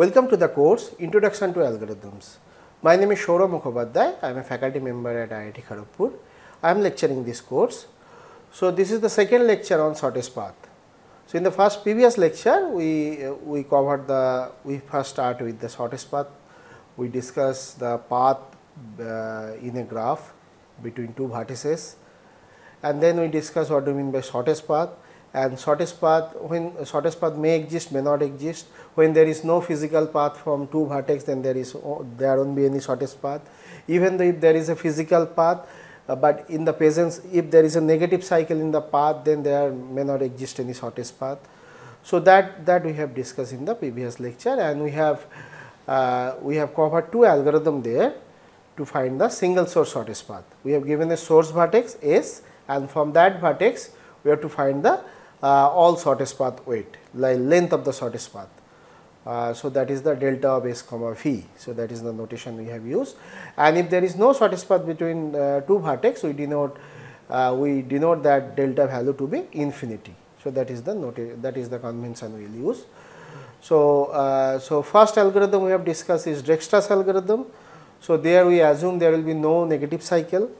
Welcome to the course Introduction to Algorithms. My name is Shourav Mukhopadhyay. I am a faculty member at IIT Kharagpur. I am lecturing this course. So this is the second lecture on shortest path. So in the first previous lecture we uh, we covered the we first start with the shortest path. We discuss the path uh, in a graph between two vertices and then we discuss what do you mean by shortest path and shortest path when shortest path may exist may not exist when there is no physical path from two vertex then there is oh, there won't be any shortest path even if there is a physical path uh, but in the presence if there is a negative cycle in the path then there may not exist any shortest path so that that we have discussed in the previous lecture and we have uh, we have covered two algorithm there to find the single source shortest path we have given a source vertex s and from that vertex we have to find the uh, all shortest path weight, like length of the shortest path. Uh, so that is the delta of s comma v. So that is the notation we have used. And if there is no shortest path between uh, two vertex, we denote uh, we denote that delta value to be infinity. So that is the notation. that is the convention we will use. So uh, so first algorithm we have discussed is Dijkstra's algorithm. So there we assume there will be no negative cycle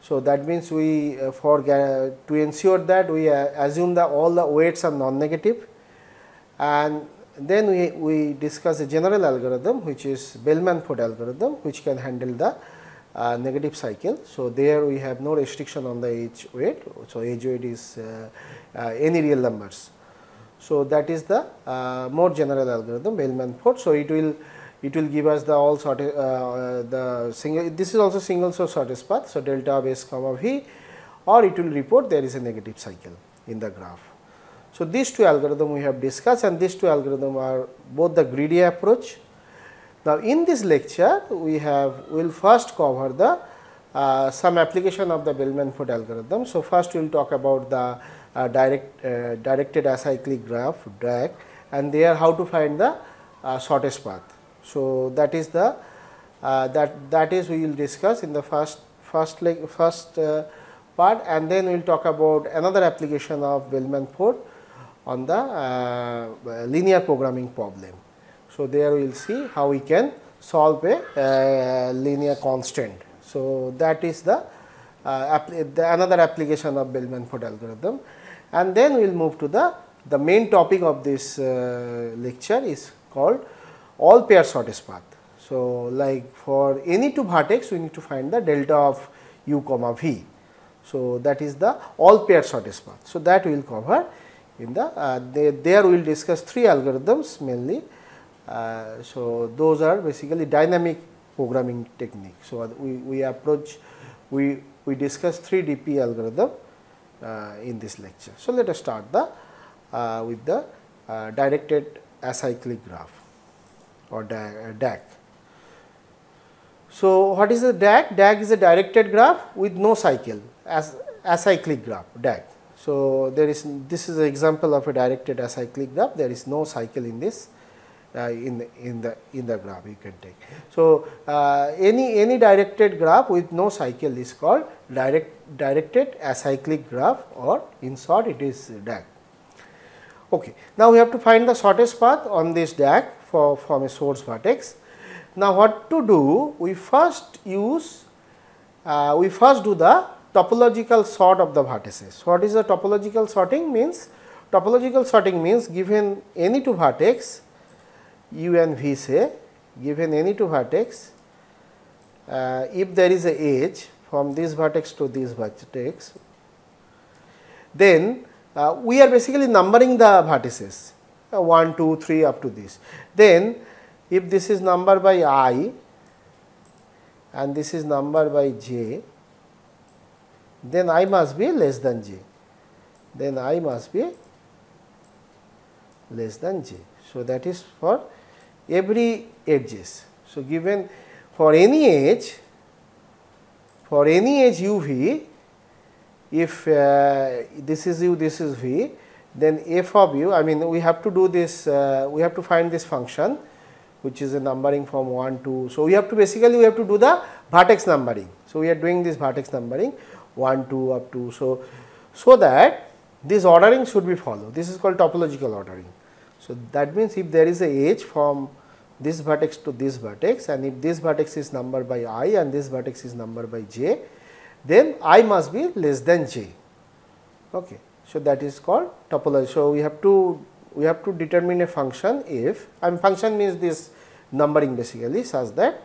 so that means we uh, for uh, to ensure that we uh, assume that all the weights are non-negative and then we, we discuss a general algorithm which is Bellman-Ford algorithm which can handle the uh, negative cycle. So there we have no restriction on the age weight. So age weight is uh, uh, any real numbers. So that is the more general algorithm Bellman-Ford. So it will it will give us the all sort uh, uh, the single this is also single source shortest path. So, delta of s comma v or it will report there is a negative cycle in the graph. So, these two algorithm we have discussed and these two algorithm are both the greedy approach. Now, in this lecture we have will first cover the uh, some application of the Bellman-Ford algorithm. So, first we will talk about the uh, direct uh, directed acyclic graph DAG, and there how to find the uh, shortest path. So, that is the uh, that that is we will discuss in the first first like first uh, part and then we will talk about another application of Bellman Ford on the uh, linear programming problem. So, there we will see how we can solve a uh, linear constant. So, that is the, uh, the another application of Bellman Ford algorithm and then we will move to the the main topic of this uh, lecture is called all pair shortest path. So, like for any two vertex we need to find the delta of u comma v. So, that is the all pair shortest path. So, that we will cover in the uh, they, there we will discuss three algorithms mainly. Uh, so, those are basically dynamic programming technique. So, uh, we, we approach we, we discuss 3 DP algorithm uh, in this lecture. So, let us start the uh, with the uh, directed acyclic graph or DAG. So, what is a DAG? DAG is a directed graph with no cycle as acyclic graph DAG. So, there is this is an example of a directed acyclic graph there is no cycle in this uh, in the, in the in the graph you can take. So, uh, any any directed graph with no cycle is called direct directed acyclic graph or in short it is DAG. Okay. Now, we have to find the shortest path on this DAG for, from a source vertex. Now, what to do? We first use, uh, we first do the topological sort of the vertices. What is the topological sorting means? Topological sorting means given any two vertex u and v say given any two vertex uh, if there is a edge from this vertex to this vertex then uh, we are basically numbering the vertices uh, 1, 2, 3 up to this. Then if this is number by i and this is number by j, then i must be less than j, then i must be less than j. So, that is for every edges. So, given for any edge, for any edge u v, if uh, this is u, this is v, then f of u I mean we have to do this uh, we have to find this function which is a numbering from 1 to. So, we have to basically we have to do the vertex numbering. So, we are doing this vertex numbering 1 2 up to. So, so that this ordering should be followed this is called topological ordering. So, that means if there is a edge from this vertex to this vertex and if this vertex is number by i and this vertex is number by j then i must be less than j. Okay. So that is called topology. So we have to we have to determine a function if I mean function means this numbering basically such that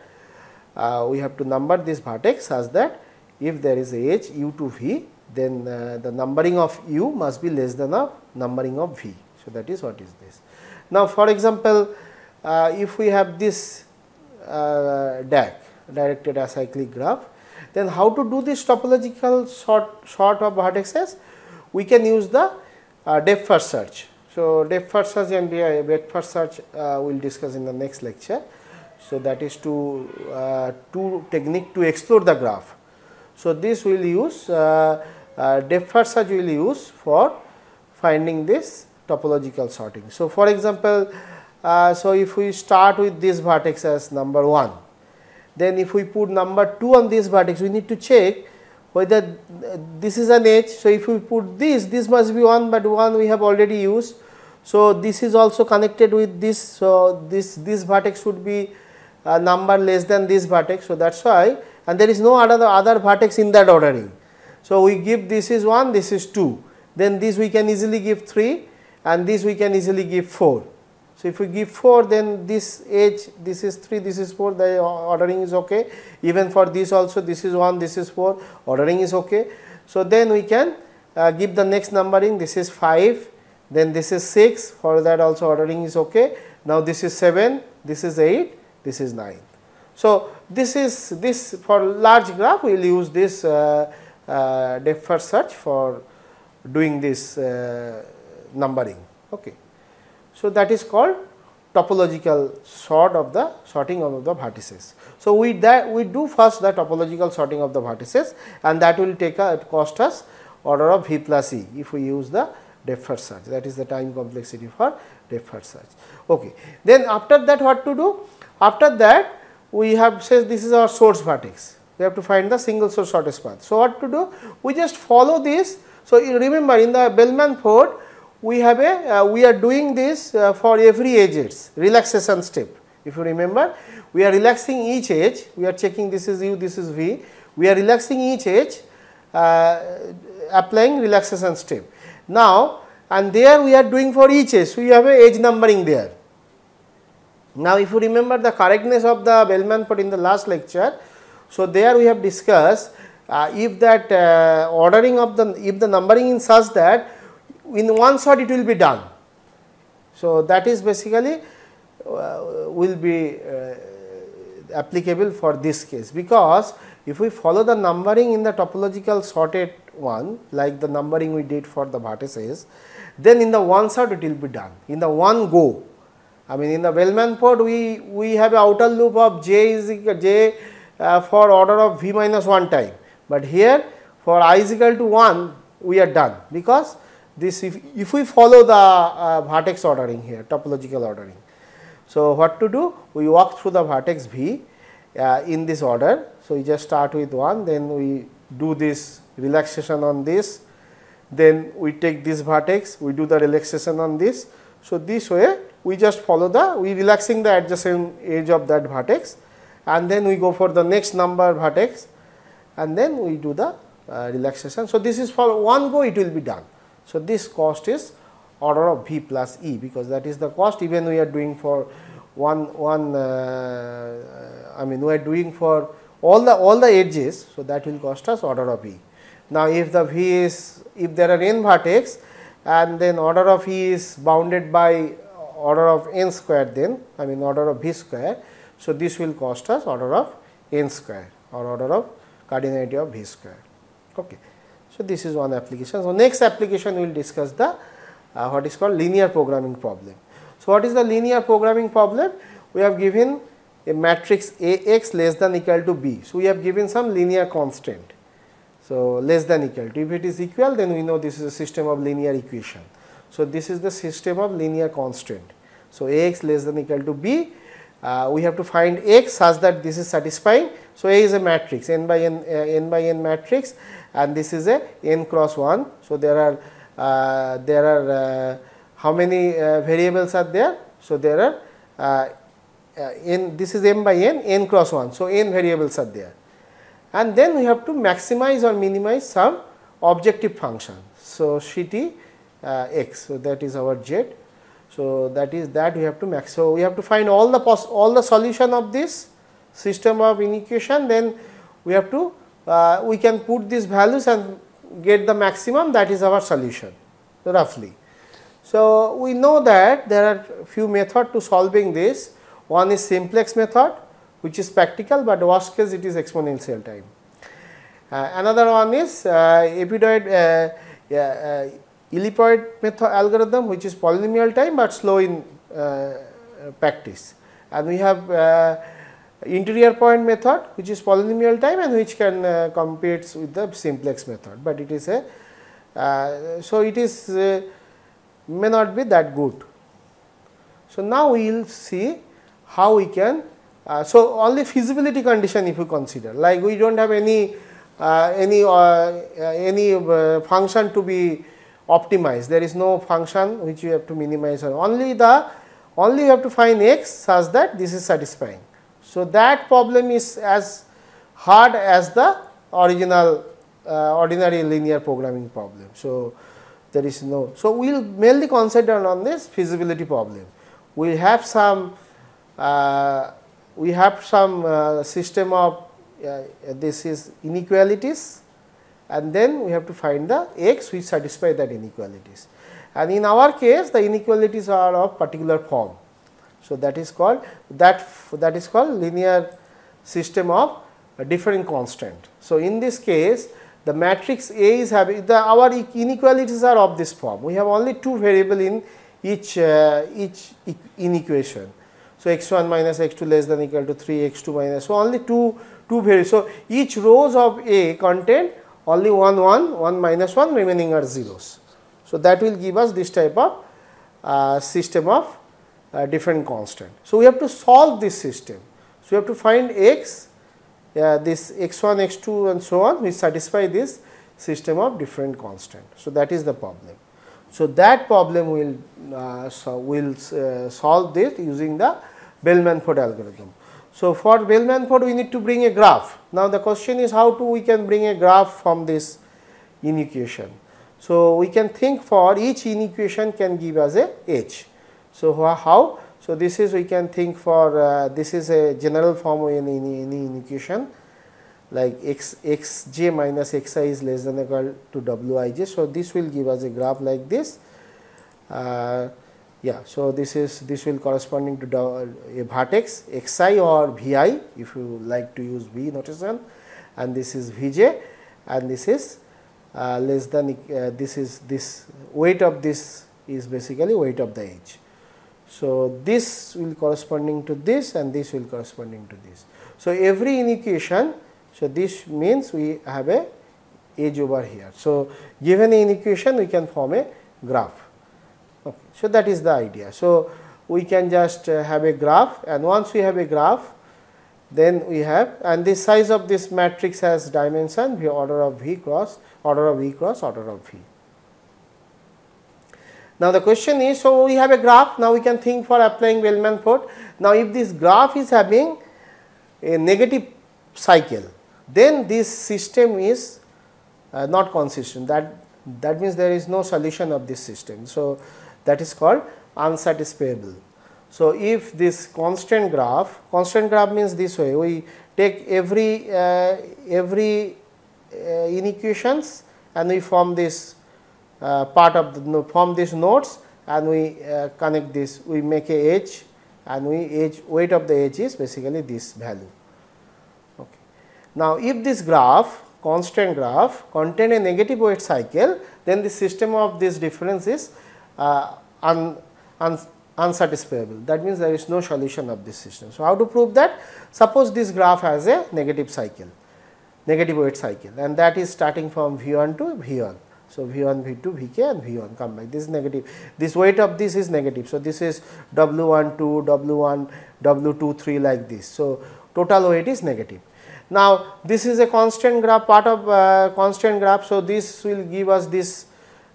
uh, we have to number this vertex such that if there is a h u to v then uh, the numbering of u must be less than of numbering of v. So that is what is this. Now for example, uh, if we have this uh, DAC directed acyclic graph then how to do this topological sort, sort of vertices? we can use the uh, depth first search. So, depth first search and uh, breadth first search uh, we will discuss in the next lecture. So, that is to uh, technique to explore the graph. So, this we will use uh, uh, depth first search we will use for finding this topological sorting. So, for example, uh, so if we start with this vertex as number 1, then if we put number 2 on this vertex we need to check whether uh, this is an edge. So, if we put this, this must be 1, but 1 we have already used. So, this is also connected with this. So, this, this vertex should be a number less than this vertex. So, that is why and there is no other, other vertex in that ordering. So, we give this is 1, this is 2, then this we can easily give 3 and this we can easily give 4. So, if we give 4 then this h this is 3 this is 4 the ordering is ok even for this also this is 1 this is 4 ordering is ok. So, then we can uh, give the next numbering this is 5 then this is 6 for that also ordering is ok. Now, this is 7 this is 8 this is 9. So, this is this for large graph we will use this uh, uh, depth first search for doing this uh, numbering ok. So, that is called topological sort of the sorting of the vertices. So, we that we do first the topological sorting of the vertices and that will take a cost us order of v plus e if we use the depth first search that is the time complexity for depth first search. Okay. Then after that what to do? After that we have said this is our source vertex we have to find the single source shortest path. So, what to do? We just follow this. So, you remember in the Bellman Ford we have a uh, we are doing this uh, for every edges relaxation step if you remember we are relaxing each edge we are checking this is u this is v we are relaxing each edge uh, applying relaxation step now and there we are doing for each edge so you have a edge numbering there now if you remember the correctness of the bellman put in the last lecture so there we have discussed uh, if that uh, ordering of the if the numbering is such that in one shot it will be done. So, that is basically uh, will be uh, applicable for this case because if we follow the numbering in the topological sorted one like the numbering we did for the vertices then in the one shot it will be done in the one go I mean in the Wellman port we we have a outer loop of j is j uh, for order of v minus 1 time but here for i is equal to 1 we are done because this if, if we follow the uh, vertex ordering here topological ordering. So, what to do we walk through the vertex V uh, in this order. So, we just start with 1 then we do this relaxation on this then we take this vertex we do the relaxation on this. So, this way we just follow the we relaxing the adjacent edge of that vertex and then we go for the next number vertex and then we do the uh, relaxation. So, this is for one go it will be done. So, this cost is order of V plus E because that is the cost even we are doing for one one uh, uh I mean we are doing for all the all the edges. So, that will cost us order of E. Now, if the V is if there are n vertex and then order of E is bounded by order of n square then I mean order of V square. So, this will cost us order of n square or order of cardinality of V square. Okay. So, this is one application. So, next application we will discuss the uh, what is called linear programming problem. So, what is the linear programming problem? We have given a matrix Ax less than equal to b. So, we have given some linear constraint. So, less than equal to if it is equal then we know this is a system of linear equation. So, this is the system of linear constraint. So, Ax less than equal to b uh, we have to find x such that this is satisfying. So, A is a matrix n by n, uh, n by n matrix and this is a n cross 1. So, there are uh, there are uh, how many uh, variables are there? So, there are uh, n this is m by n n cross 1. So, n variables are there and then we have to maximize or minimize some objective function. So, Ct x. So, that is our z. So, that is that we have to max. So, we have to find all the all the solution of this system of inequation then we have to uh, we can put these values and get the maximum that is our solution roughly. So, we know that there are few methods to solving this one is simplex method which is practical, but worst case it is exponential time. Uh, another one is uh, epidoid uh, uh, ellipsoid method algorithm which is polynomial time, but slow in uh, practice and we have uh, interior point method which is polynomial time and which can uh, with the simplex method, but it is a uh, so it is uh, may not be that good. So, now we will see how we can uh, so only feasibility condition if you consider like we do not have any uh, any uh, any function to be optimized there is no function which you have to minimize or only the only you have to find x such that this is satisfying. So, that problem is as hard as the original uh, ordinary linear programming problem. So, there is no. So, we will mainly consider on this feasibility problem. We have some uh, we have some uh, system of uh, this is inequalities and then we have to find the x which satisfy that inequalities. And in our case the inequalities are of particular form. So, that is called that that is called linear system of different constant. So, in this case the matrix A is having the our inequalities are of this form. We have only two variable in each uh, each inequation. So, x 1 minus x 2 less than equal to 3 x 2 minus. So, only two two variables. So, each rows of A contain only 1 1 1 minus 1 remaining are zeros. So, that will give us this type of uh, system of uh, different constant. So, we have to solve this system. So, we have to find x, uh, this x1, x2 and so on which satisfy this system of different constant. So, that is the problem. So, that problem will uh, so will uh, solve this using the Bellman-Ford algorithm. So, for Bellman-Ford we need to bring a graph. Now, the question is how to we can bring a graph from this inequation. So, we can think for each inequation can give us a h. So, how? So, this is we can think for uh, this is a general form in any equation like x xj minus xi is less than equal to wij. So, this will give us a graph like this. Uh, yeah, so this is this will corresponding to uh, a vertex xi or vi if you like to use v notation and this is vj and this is uh, less than uh, this is this weight of this is basically weight of the edge. So, this will corresponding to this and this will corresponding to this. So, every inequation, so this means we have a edge over here. So, given an inequation we can form a graph. Okay. So, that is the idea. So, we can just uh, have a graph and once we have a graph then we have and the size of this matrix has dimension v order of v cross order of v cross order of v. Now the question is, so we have a graph, now we can think for applying Wellman-Ford. Now if this graph is having a negative cycle, then this system is uh, not consistent that that means there is no solution of this system. So, that is called unsatisfiable. So, if this constant graph, constant graph means this way we take every uh, every uh, inequations and we form this uh, part of the, from these nodes and we uh, connect this we make a edge and we edge weight of the edge is basically this value. Okay. Now, if this graph constant graph contain a negative weight cycle then the system of this difference is uh, un, un, unsatisfiable that means there is no solution of this system. So, how to prove that? Suppose this graph has a negative cycle, negative weight cycle and that is starting from V1 to V1. So, V1, V2, Vk and V1 come back. this is negative this weight of this is negative. So, this is W1, 2, W1, W2, 3 like this. So, total weight is negative. Now, this is a constant graph part of uh, constant graph. So, this will give us this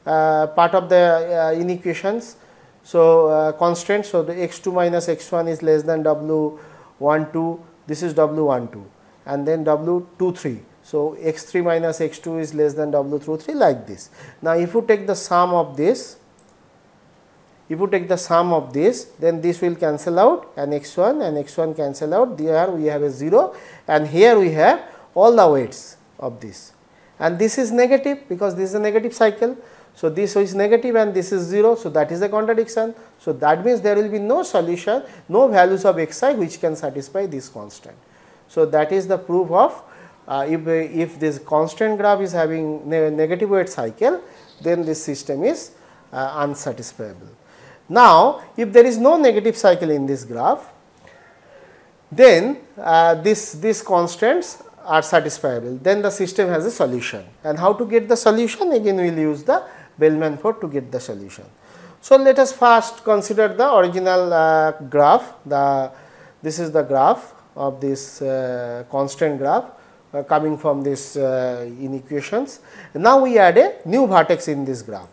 uh, part of the uh, inequations. So, uh, constant. So, the x 2 minus x 1 is less than w 1 2 this is w 1 2 and then w 2 3 so, x3 minus x2 is less than w through 3 like this. Now, if you take the sum of this, if you take the sum of this, then this will cancel out and x1 and x1 cancel out. There we have a 0 and here we have all the weights of this. And this is negative because this is a negative cycle. So, this is negative and this is 0. So, that is a contradiction. So, that means there will be no solution, no values of xi which can satisfy this constant. So, that is the proof of uh, if, if this constant graph is having ne negative weight cycle, then this system is uh, unsatisfiable. Now, if there is no negative cycle in this graph, then uh, this, these constants are satisfiable, then the system has a solution. And how to get the solution? Again, we will use the Bellman-Ford to get the solution. So, let us first consider the original uh, graph, the, this is the graph of this uh, constant graph uh, coming from this uh, equations. Now, we add a new vertex in this graph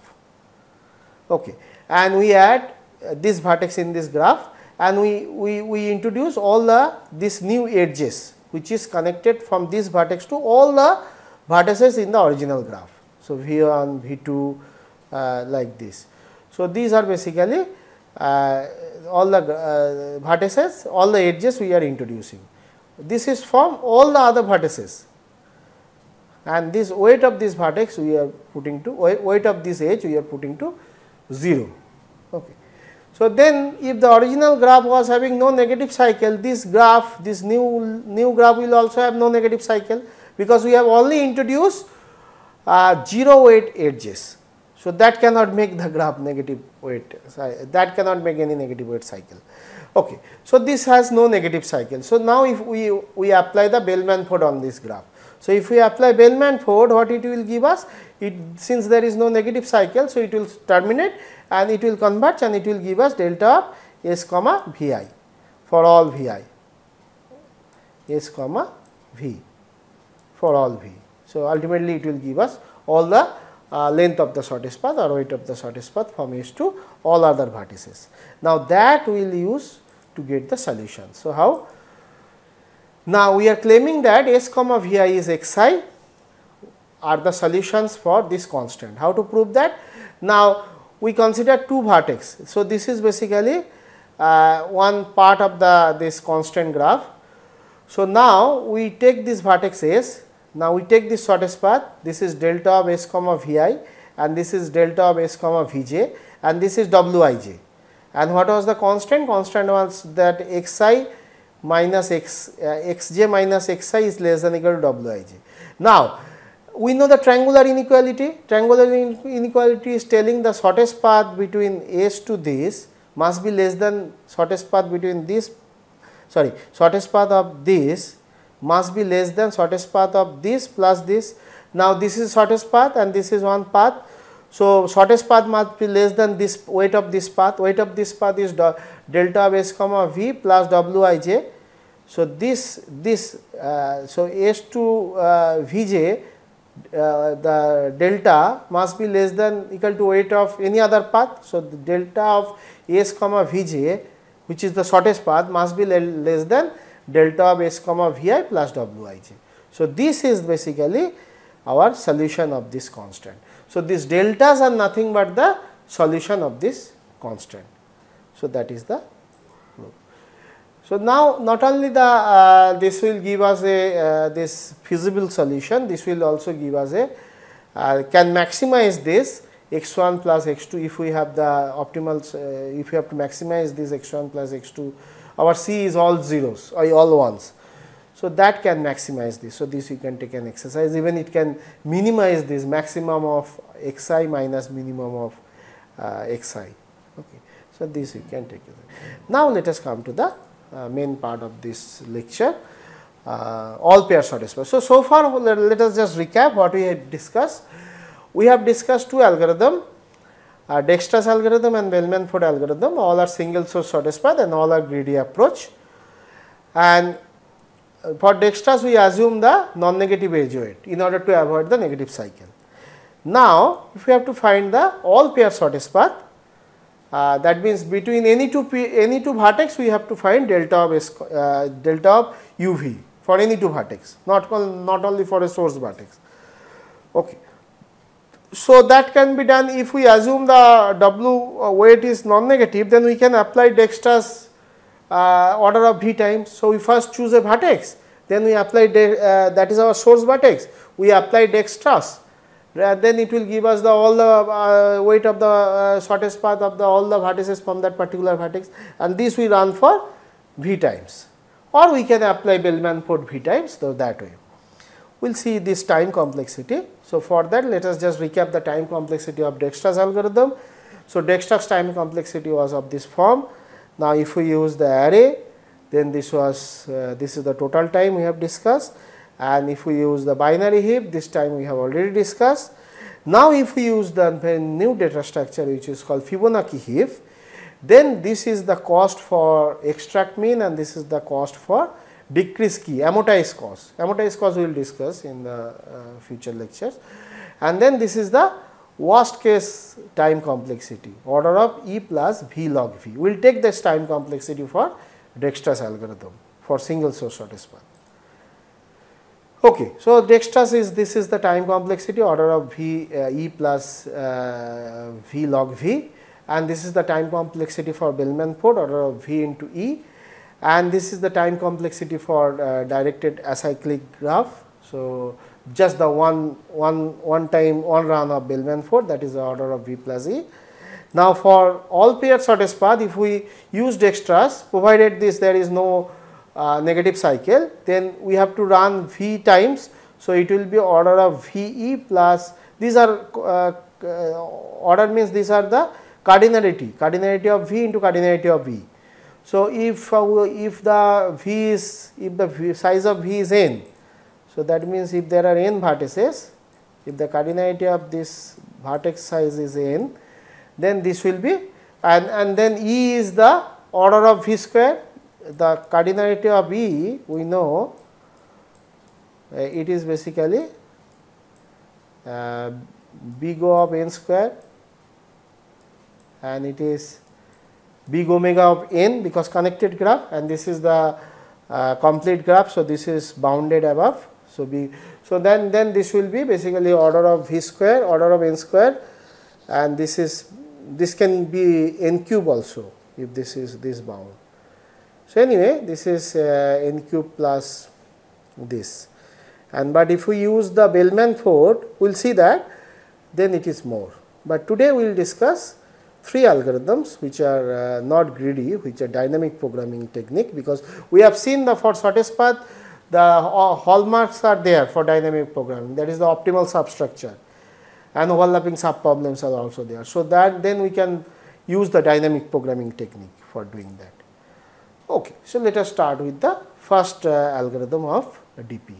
okay. and we add uh, this vertex in this graph and we, we, we introduce all the this new edges which is connected from this vertex to all the vertices in the original graph. So, V1, V2 uh, like this. So, these are basically uh, all the uh, vertices, all the edges we are introducing. This is from all the other vertices and this weight of this vertex we are putting to weight of this edge we are putting to 0. Okay. So, then if the original graph was having no negative cycle this graph this new new graph will also have no negative cycle because we have only introduced uh, 0 weight edges. So, that cannot make the graph negative weight that cannot make any negative weight cycle. Okay, so this has no negative cycle. So now if we, we apply the Bellman Ford on this graph. So if we apply Bellman Ford, what it will give us? It since there is no negative cycle, so it will terminate and it will converge and it will give us delta of S comma Vi for all Vi, S comma V for all V. So ultimately it will give us all the uh, length of the shortest path or weight of the shortest path from S to all other vertices. Now that we will use to get the solution. So, how? Now, we are claiming that S comma Vi is Xi are the solutions for this constant. How to prove that? Now, we consider two vertices. So, this is basically uh, one part of the this constant graph. So, now we take this vertex S, now we take this shortest path, this is delta of S comma Vi and this is delta of S comma Vj and this is Wij and what was the constant? Constant was that xi minus x uh, xj minus xi is less than equal to wij. Now, we know the triangular inequality. Triangular inequality is telling the shortest path between s to this must be less than shortest path between this sorry shortest path of this must be less than shortest path of this plus this. Now, this is shortest path and this is one path so shortest path must be less than this weight of this path. Weight of this path is delta of s comma v plus wij. So this this uh, so s to uh, vj uh, the delta must be less than equal to weight of any other path. So the delta of s comma vj which is the shortest path must be less than delta of s comma vi plus wij. So this is basically our solution of this constant. So, these deltas are nothing but the solution of this constant. So, that is the So, now not only the uh, this will give us a uh, this feasible solution, this will also give us a uh, can maximize this x 1 plus x 2 if we have the optimal uh, if we have to maximize this x 1 plus x 2 our c is all zeros or uh, all ones. So, that can maximize this. So, this you can take an exercise even it can minimize this maximum of xi minus minimum of uh, xi. Okay. So, this you can take. Now, let us come to the uh, main part of this lecture uh, all pair short space. So, so far let, let, us just recap what we have discussed. We have discussed two algorithm uh, Dijkstra's algorithm and Bellman-Ford algorithm all are single source satisfied and all are greedy approach and for dextrose we assume the non-negative weight in order to avoid the negative cycle. Now, if we have to find the all pair shortest path uh, that means between any two any two vertex we have to find delta of S, uh, delta of uv for any two vertex not not only for a source vertex okay so that can be done if we assume the w uh, weight is non negative then we can apply dextrose uh, order of v times. So, we first choose a vertex then we apply uh, that is our source vertex we apply dextrose uh, then it will give us the all the uh, weight of the uh, shortest path of the all the vertices from that particular vertex and this we run for v times or we can apply Bellman-Ford v times So that way. We will see this time complexity. So, for that let us just recap the time complexity of Dijkstra's algorithm. So, Dijkstra's time complexity was of this form now, if we use the array then this was uh, this is the total time we have discussed and if we use the binary heap this time we have already discussed. Now, if we use the new data structure which is called Fibonacci heap then this is the cost for extract mean and this is the cost for decrease key amortized cost. Amortized cost we will discuss in the uh, future lectures and then this is the worst case time complexity order of E plus V log V. We will take this time complexity for Dijkstra's algorithm for single source path. Okay, so Dijkstra's is this is the time complexity order of V uh, E plus uh, V log V and this is the time complexity for Bellman-Ford order of V into E and this is the time complexity for uh, directed acyclic graph. So, just the one, one, one time one run of Bellman-Ford that is the order of V plus E. Now, for all paired shortest path if we used extras provided this there is no uh, negative cycle then we have to run V times. So, it will be order of VE plus these are uh, uh, order means these are the cardinality cardinality of V into cardinality of V. So, if, uh, if the V is if the v size of V is n so, that means if there are n vertices, if the cardinality of this vertex size is n, then this will be and, and then E is the order of V square, the cardinality of E we know uh, it is basically uh, big O of n square and it is big omega of n because connected graph and this is the uh, complete graph. So, this is bounded above so, B so then then this will be basically order of V square order of n square and this is this can be n cube also if this is this bound. So, anyway this is uh, n cube plus this and but if we use the Bellman Ford we will see that then it is more. But today we will discuss three algorithms which are uh, not greedy which are dynamic programming technique because we have seen the for shortest path the uh, hallmarks are there for dynamic programming that is the optimal substructure and overlapping subproblems are also there. So, that then we can use the dynamic programming technique for doing that. Okay, so let us start with the first uh, algorithm of DP.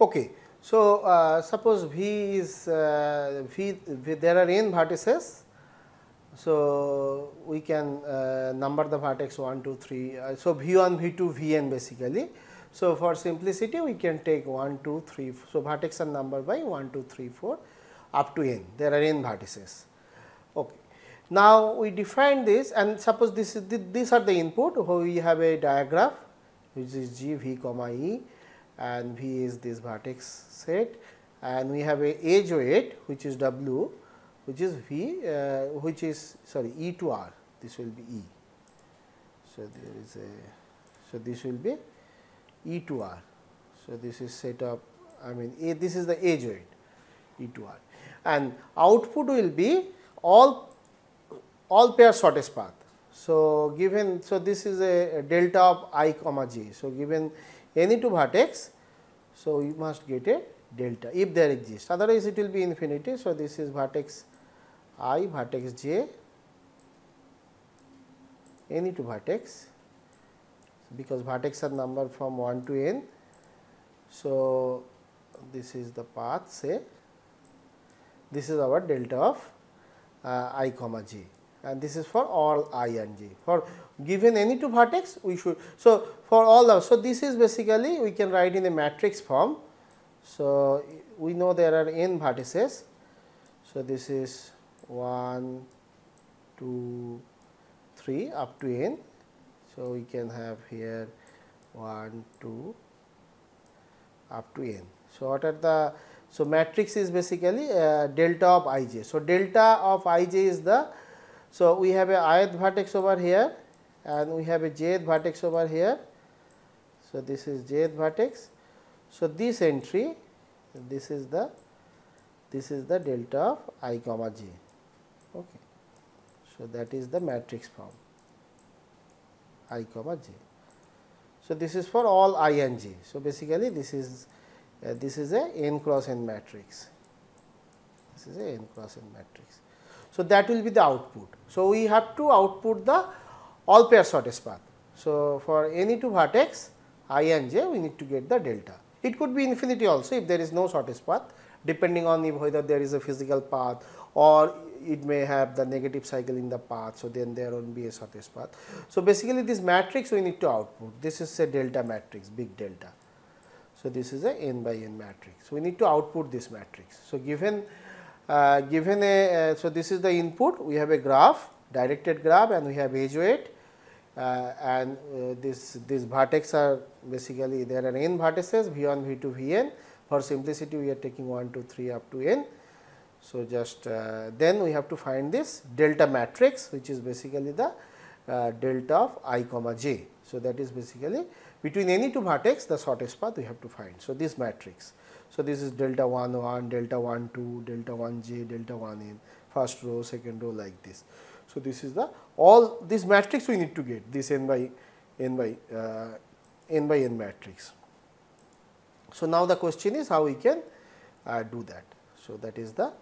Okay, so uh, suppose V is uh, v, v, there are n vertices. So, we can uh, number the vertex 1, 2, 3. Uh, so, V1, V2, Vn basically. So, for simplicity we can take 1, 2, 3, so vertex are numbered by 1, 2, 3, 4 up to n, there are n vertices. Okay. Now, we define this and suppose this is the, these are the input we have a diagraph which is g v comma e and v is this vertex set and we have a edge weight which is w which is v uh, which is sorry e to r this will be e. So, there is a so this will be E to R. So, this is set up I mean A, this is the A joint E to R and output will be all all pair shortest path. So, given so this is a delta of i comma j. So, given any two vertex, so you must get a delta if there exists otherwise it will be infinity. So, this is vertex i vertex j any two vertex because vertex are numbered from 1 to n. So, this is the path say this is our delta of uh, i comma j and this is for all i and j for given any two vertex we should. So, for all of so this is basically we can write in a matrix form. So, we know there are n vertices. So, this is 1, 2, 3 up to n so we can have here 1 2 up to n so what are the so matrix is basically uh, delta of ij so delta of ij is the so we have a ith vertex over here and we have a jth vertex over here so this is jth vertex so this entry this is the this is the delta of i comma j okay so that is the matrix form i comma j. So, this is for all i and j. So, basically this is uh, this is a n cross n matrix, this is a n cross n matrix. So, that will be the output. So, we have to output the all pair shortest path. So, for any two vertex i and j we need to get the delta. It could be infinity also if there is no shortest path depending on whether there is a physical path or it may have the negative cycle in the path. So, then there won't be a shortest path. So, basically this matrix we need to output. This is a delta matrix, big delta. So, this is a n by n matrix. So, we need to output this matrix. So, given uh, given a, uh, so this is the input, we have a graph, directed graph and we have edge weight uh, and uh, this, these vertex are basically there are n vertices v1, v2, vn. For simplicity, we are taking 1, 2, 3 up to n so, just uh, then we have to find this delta matrix which is basically the uh, delta of i comma j. So, that is basically between any two vertex the shortest path we have to find. So, this matrix. So, this is delta 1 1, delta 1 2, delta 1 j, delta 1 n, first row, second row like this. So, this is the all this matrix we need to get this n by n by uh, n by n matrix. So, now the question is how we can uh, do that. So, that is the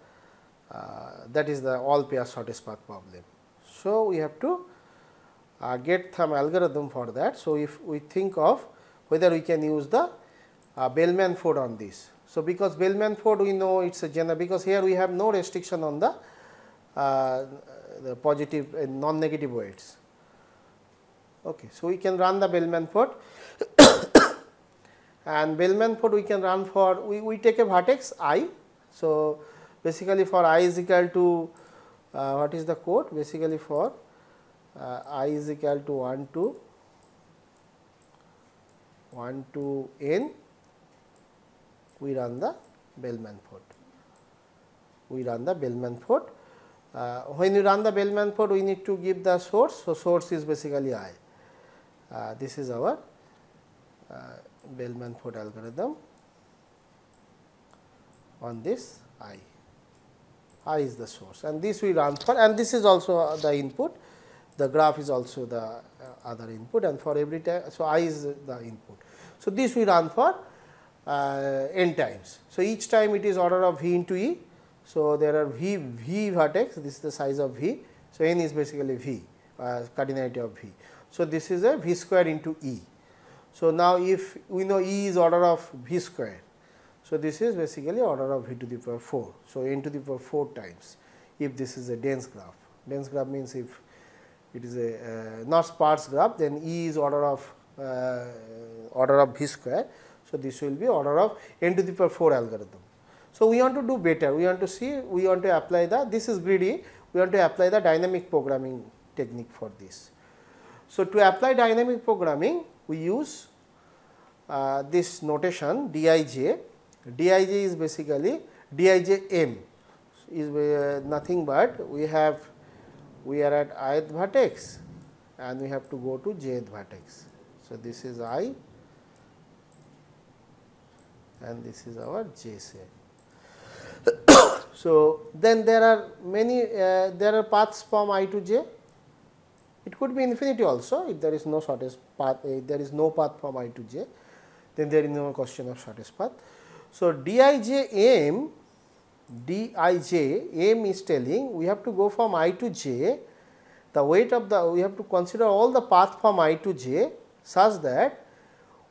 uh, that is the all pair shortest path problem. So, we have to uh, get some algorithm for that. So, if we think of whether we can use the uh, Bellman Ford on this. So, because Bellman Ford we know it is a general because here we have no restriction on the, uh, the positive and non negative weights. Okay. So, we can run the Bellman Ford and Bellman Ford we can run for we, we take a vertex i. So, basically for i is equal to uh, what is the code basically for uh, i is equal to 1 to 1 to n we run the Bellman Ford. We run the Bellman Ford. Uh, when you run the Bellman Ford we need to give the source. So, source is basically i. Uh, this is our uh, Bellman Ford algorithm on this i. I is the source and this we run for and this is also the input the graph is also the uh, other input and for every time. So, I is the input. So, this we run for uh, n times. So, each time it is order of V into E. So, there are V, V vertex this is the size of V. So, n is basically V uh, cardinality of V. So, this is a V square into E. So, now if we know E is order of V square so, this is basically order of v to the power 4. So, n to the power 4 times if this is a dense graph. Dense graph means if it is a uh, not sparse graph then E is order of uh, order of v square. So, this will be order of n to the power 4 algorithm. So, we want to do better we want to see we want to apply the this is greedy we want to apply the dynamic programming technique for this. So, to apply dynamic programming we use uh, this notation dij Dij is basically Dijm is uh, nothing but we have we are at ith vertex and we have to go to jth vertex. So, this is i and this is our j so, then there are many uh, there are paths from i to j it could be infinity also if there is no shortest path if there is no path from i to j then there is no question of shortest path. So, dij m dij m is telling we have to go from i to j the weight of the we have to consider all the path from i to j such that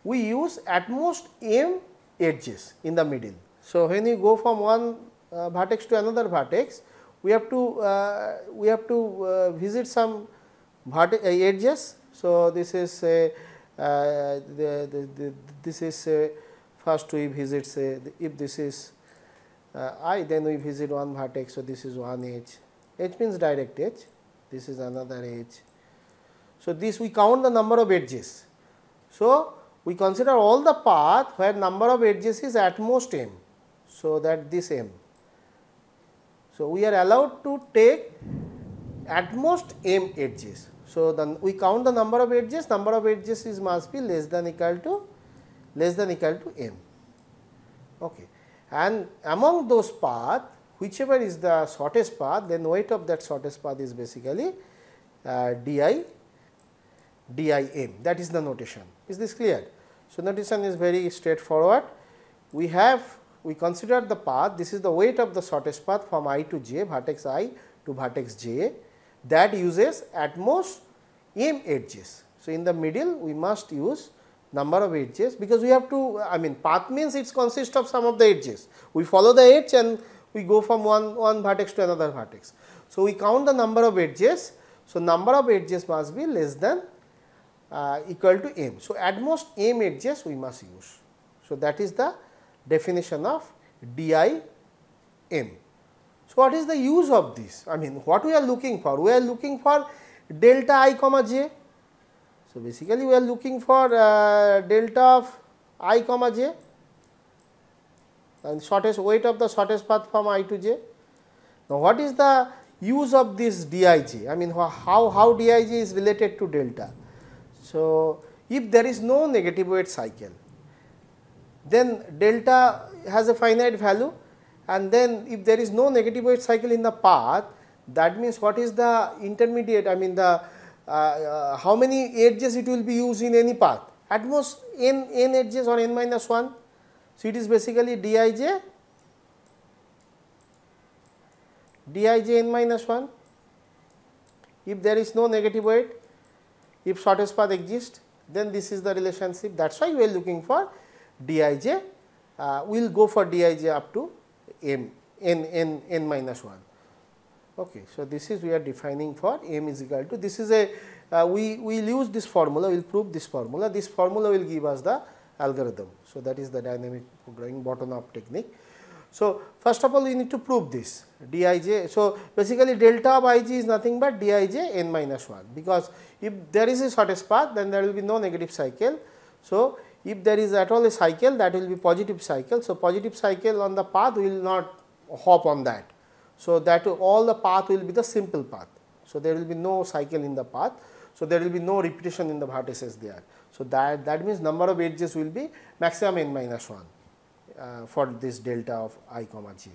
we use at most m edges in the middle. So, when you go from one uh, vertex to another vertex we have to uh, we have to uh, visit some vertex uh, edges. So, this is a, uh, uh, the, the, the, this is a first we visit say if this is uh, i then we visit one vertex. So, this is one edge H means direct edge this is another edge. So, this we count the number of edges. So, we consider all the path where number of edges is at most m. So, that this m. So, we are allowed to take at most m edges. So, then we count the number of edges, number of edges is must be less than equal to less than equal to m. Okay. And among those path whichever is the shortest path then weight of that shortest path is basically uh, di m. that is the notation. Is this clear? So, notation is very straightforward. We have we consider the path this is the weight of the shortest path from i to j vertex i to vertex j that uses at most m edges. So, in the middle we must use number of edges because we have to I mean path means it consists of some of the edges. We follow the edge and we go from one, one vertex to another vertex. So, we count the number of edges. So, number of edges must be less than uh, equal to m. So, at most m edges we must use. So, that is the definition of di m. So, what is the use of this? I mean what we are looking for? We are looking for delta i comma j so, basically we are looking for uh, delta of i comma j and shortest weight of the shortest path from i to j. Now, what is the use of this dij? I mean how, how dij is related to delta. So, if there is no negative weight cycle then delta has a finite value and then if there is no negative weight cycle in the path that means what is the intermediate I mean the uh, uh, how many edges it will be used in any path? At most n, n edges or n minus 1. So, it is basically dij dij n minus 1 if there is no negative weight if shortest path exists then this is the relationship that is why we are looking for dij uh, we will go for dij up to m n n n minus 1. Okay, so this is we are defining for m is equal to this is a uh, we we will use this formula we will prove this formula this formula will give us the algorithm. So, that is the dynamic programming bottom up technique. So, first of all we need to prove this dij. So, basically delta of ij is nothing but dij n minus 1 because if there is a shortest path then there will be no negative cycle. So, if there is at all a cycle that will be positive cycle. So, positive cycle on the path will not hop on that so, that all the path will be the simple path. So, there will be no cycle in the path. So, there will be no repetition in the vertices there. So, that, that means number of edges will be maximum n minus 1 uh, for this delta of i comma j.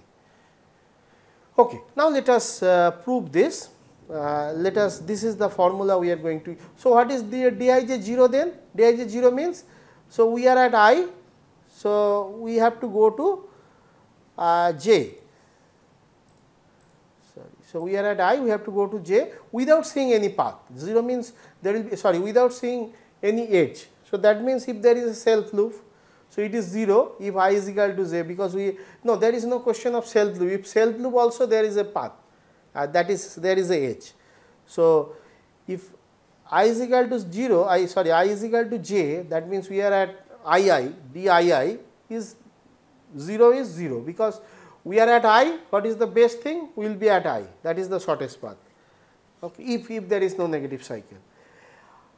Okay. Now, let us uh, prove this. Uh, let us this is the formula we are going to. So, what is the dij 0 then? dij 0 means. So, we are at i. So, we have to go to uh, j so, we are at i, we have to go to j without seeing any path. 0 means there will be sorry without seeing any edge. So, that means if there is a self loop, so it is 0 if i is equal to j because we no there is no question of self loop. If self loop also there is a path uh, that is there is a edge. So, if i is equal to 0 i sorry i is equal to j that means we are at DII is 0 is 0 because we are at i, what is the best thing? We will be at i, that is the shortest path, okay, if, if there is no negative cycle.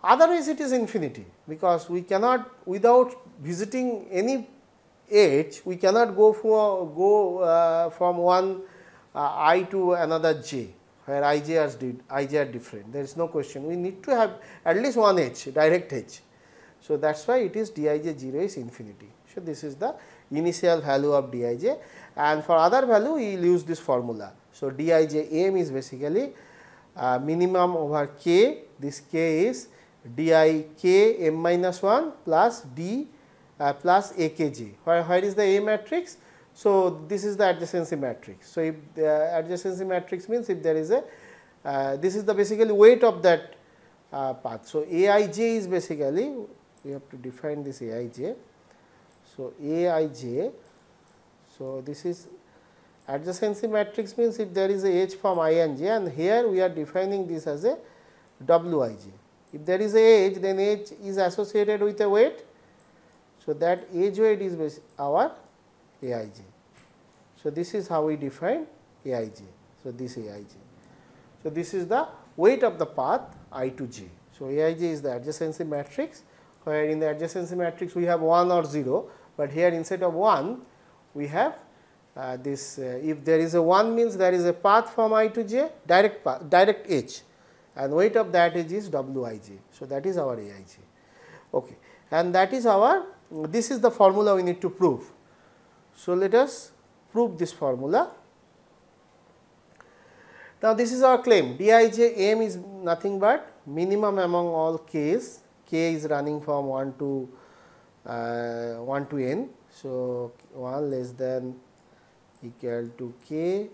Otherwise, it is infinity, because we cannot without visiting any h, we cannot go, for, go uh, from one uh, i to another j, where i j, I j are different, there is no question. We need to have at least one h, direct h. So, that is why it is d i j 0 is infinity. So, this is the initial value of dij and for other value we will use this formula. So, dij m is basically uh, minimum over k this k is di k m minus 1 plus d uh, plus a k j where, where is the A matrix? So, this is the adjacency matrix. So, if the adjacency matrix means if there is a uh, this is the basically weight of that uh, path. So, A i j is basically we have to define this A i j. So, A i j. So, this is adjacency matrix means if there is a H from i and j and here we are defining this as a w i j. If there is a H then H is associated with a weight. So, that H weight is our A i j. So, this is how we define A i j. So, this A i j. So, this is the weight of the path i to j. So, A i j is the adjacency matrix where in the adjacency matrix we have 1 or 0 but here instead of 1 we have uh, this uh, if there is a 1 means there is a path from i to j direct path, direct edge and weight of that edge is wij. So, that is our aij okay. and that is our this is the formula we need to prove. So, let us prove this formula. Now, this is our claim dij m is nothing but minimum among all k's k is running from 1 to uh, 1 to n. So, 1 less than equal to k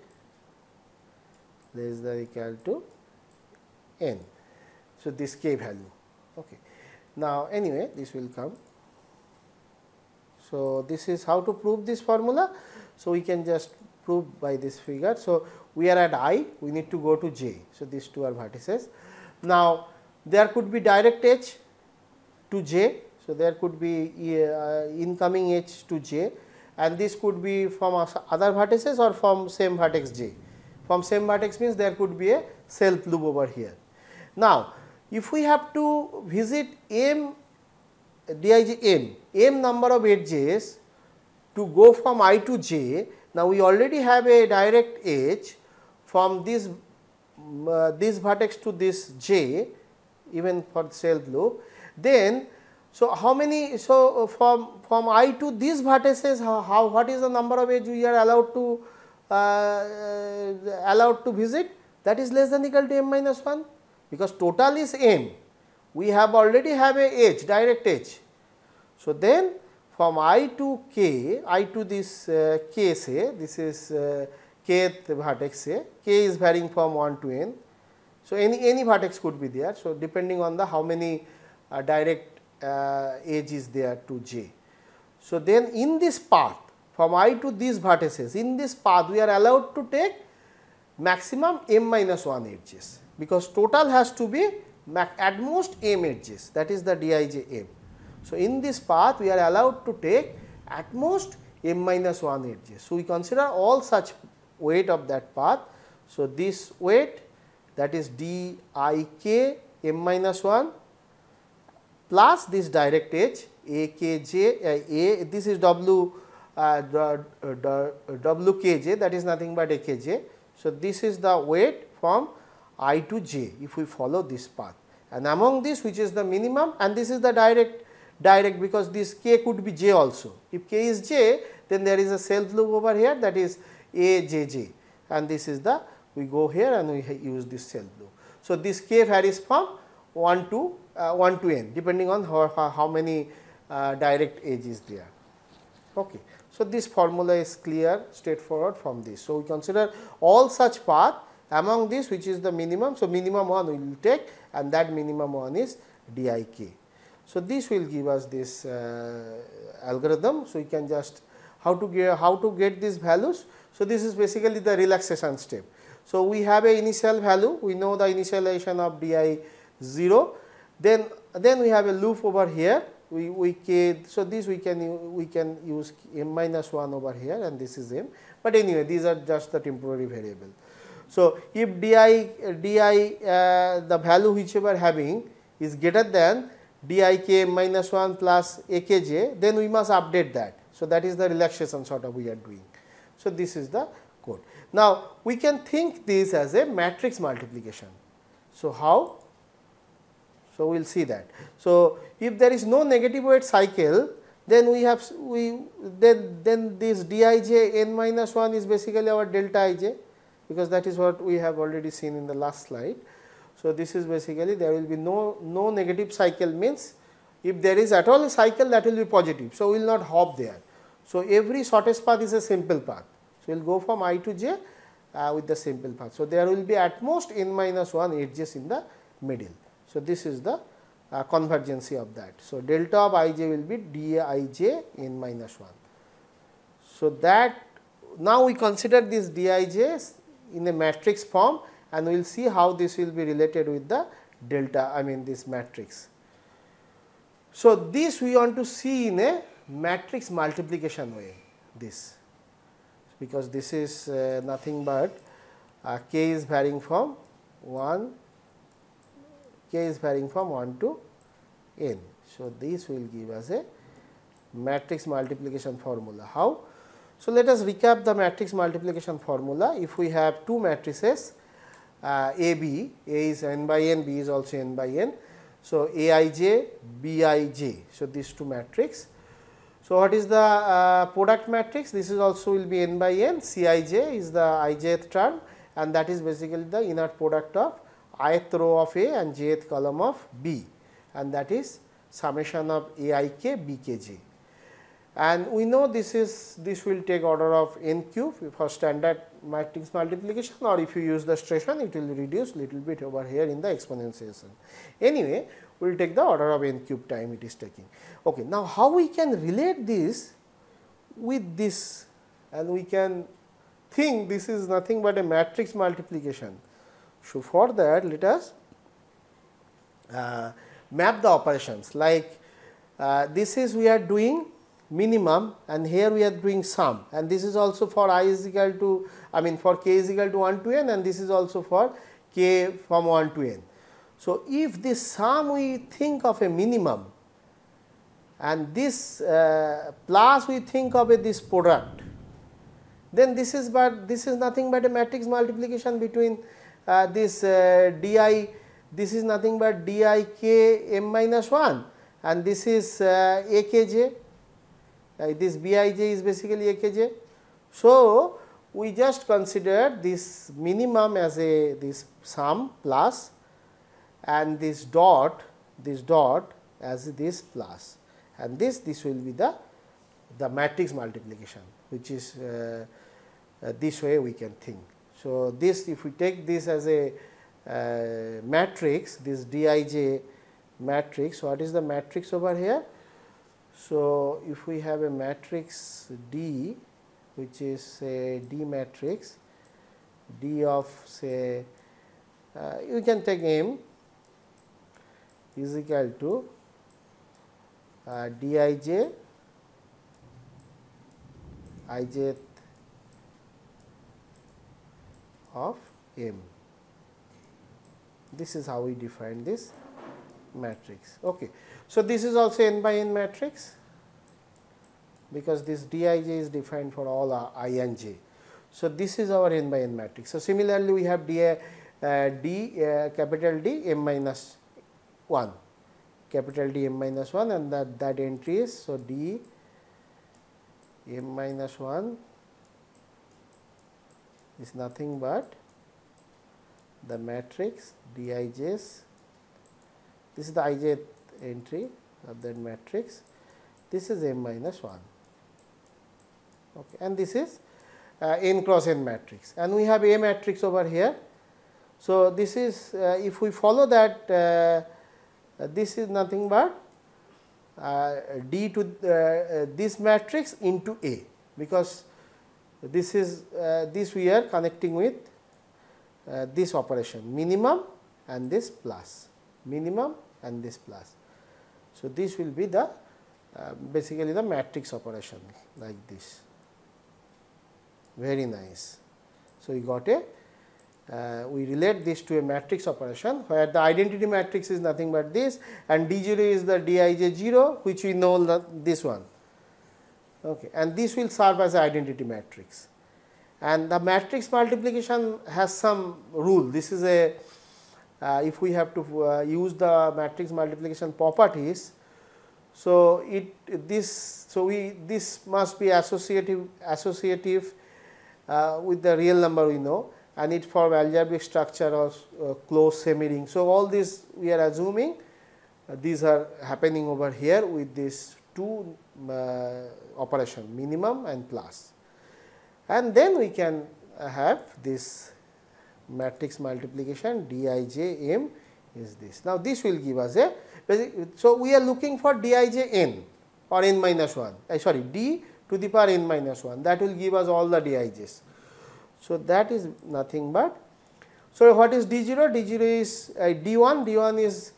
less than equal to n. So, this k value. Okay. Now, anyway this will come. So, this is how to prove this formula. So, we can just prove by this figure. So, we are at i we need to go to j. So, these two are vertices. Now, there could be direct edge to j so, there could be uh, incoming H to J and this could be from other vertices or from same vertex J. From same vertex means there could be a self loop over here. Now, if we have to visit M dig M, M number of edges to go from I to J, now we already have a direct edge from this, uh, this vertex to this J even for self loop, then so, how many, so uh, from, from i to these vertices, how, how what is the number of edge we are allowed to, uh, uh, allowed to visit that is less than equal to m minus 1 because total is m. We have already have a edge, direct edge. So, then from i to k, i to this uh, k say, this is uh, kth vertex say, k is varying from 1 to n. So, any, any vertex could be there. So, depending on the how many uh, direct edge uh, is there to j. So, then in this path from i to these vertices in this path we are allowed to take maximum m minus 1 edges because total has to be at most m edges that is the dij m. So, in this path we are allowed to take at most m minus 1 edges. So, we consider all such weight of that path. So, this weight that is m minus m minus 1 plus this direct edge a k j a this is w uh, w k j that is nothing but a k j. So, this is the weight from i to j if we follow this path and among this which is the minimum and this is the direct direct because this k could be j also. If k is j then there is a self loop over here that is a j j and this is the we go here and we use this self loop. So, this k varies from 1 to uh, 1 to n depending on how, how many uh, direct edges there. Okay. So, this formula is clear straightforward from this. So, we consider all such path among this which is the minimum. So, minimum one we will take and that minimum one is k. So, this will give us this uh, algorithm. So, we can just how to get how to get these values. So, this is basically the relaxation step. So, we have a initial value we know the initialization of di 0 then then we have a loop over here we, we k so this we can we can use m minus 1 over here and this is m but anyway these are just the temporary variable so if di di uh, the value whichever having is greater than dijk minus 1 plus akj then we must update that so that is the relaxation sort of we are doing so this is the code now we can think this as a matrix multiplication so how so, we will see that. So, if there is no negative weight cycle then we have we then then this dij n minus 1 is basically our delta ij because that is what we have already seen in the last slide. So, this is basically there will be no no negative cycle means if there is at all a cycle that will be positive. So, we will not hop there. So, every shortest path is a simple path. So, we will go from i to j uh, with the simple path. So, there will be at most n minus 1 edges in the middle. So, this is the uh, convergency of that. So, delta of i j will be d i j n minus 1. So, that now we consider this d i j in a matrix form and we will see how this will be related with the delta I mean this matrix. So, this we want to see in a matrix multiplication way this because this is uh, nothing but uh, k is varying from 1 k is varying from 1 to n. So, this will give us a matrix multiplication formula. How? So, let us recap the matrix multiplication formula. If we have two matrices uh, A B, A is n by n, B is also n by n. So, A i j, B i j. So, these two matrix. So, what is the uh, product matrix? This is also will be n by n, C i j is the i jth term and that is basically the inner product of ith row of A and jth column of B and that is summation of Aik Bkj. And we know this is this will take order of n cube for standard matrix multiplication or if you use the station it will reduce little bit over here in the exponentiation. Anyway, we will take the order of n cube time it is taking. Okay, now how we can relate this with this and we can think this is nothing but a matrix multiplication so, for that let us uh, map the operations like uh, this is we are doing minimum and here we are doing sum and this is also for i is equal to I mean for k is equal to 1 to n and this is also for k from 1 to n. So, if this sum we think of a minimum and this uh, plus we think of a, this product then this is but this is nothing but a matrix multiplication between uh, this uh, di this is nothing but dijk m minus 1 and this is uh, akj this bij is basically akj. So, we just consider this minimum as a this sum plus and this dot this dot as this plus and this this will be the the matrix multiplication which is uh, uh, this way we can think. So, this if we take this as a uh, matrix this Dij matrix what is the matrix over here? So, if we have a matrix D which is a D matrix D of say uh, you can take M is equal to uh, Dij ij of M. This is how we define this matrix. Okay. So, this is also n by n matrix because this dij is defined for all i and j. So, this is our n by n matrix. So, similarly, we have d, uh, d uh, capital D m minus 1 capital D m minus 1 and that, that entry is. So, D m minus 1 is nothing but the matrix dij's this is the ijth entry of that matrix this is m minus 1 okay and this is uh, n cross n matrix and we have a matrix over here so this is uh, if we follow that uh, this is nothing but uh, d to uh, uh, this matrix into a because this is uh, this we are connecting with uh, this operation minimum and this plus minimum and this plus. So, this will be the uh, basically the matrix operation like this very nice. So, we got a uh, we relate this to a matrix operation where the identity matrix is nothing but this and d 0 is the d i j 0 which we know this one Okay. And this will serve as identity matrix. And the matrix multiplication has some rule. This is a, uh, if we have to uh, use the matrix multiplication properties, so it this so we this must be associative associative uh, with the real number we know and it form algebraic structure or uh, closed semiring. So all this we are assuming uh, these are happening over here with these two uh, operation minimum and plus and then we can have this matrix multiplication dijm is this. Now, this will give us a so we are looking for dijn or n minus 1 uh, sorry d to the power n minus 1 that will give us all the dij's. So, that is nothing but so what is d0 d0 is uh, d1 d1 is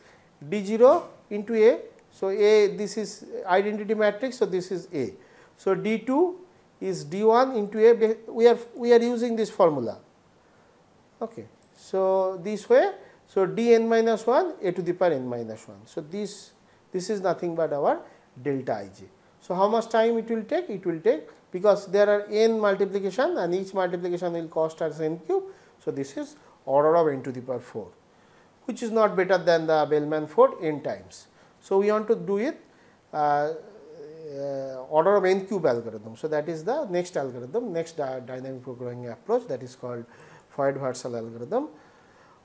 d0 into a so, A this is identity matrix. So, this is A. So, D 2 is D 1 into A we are we are using this formula. Okay. So, this way so D n minus 1 A to the power n minus 1. So, this this is nothing but our delta i j. So, how much time it will take? It will take because there are n multiplication and each multiplication will cost us n cube. So, this is order of n to the power 4 which is not better than the Bellman Ford n times. So, we want to do it uh, uh, order of n cube algorithm. So, that is the next algorithm, next dynamic programming approach that is called Floyd-Wurzel algorithm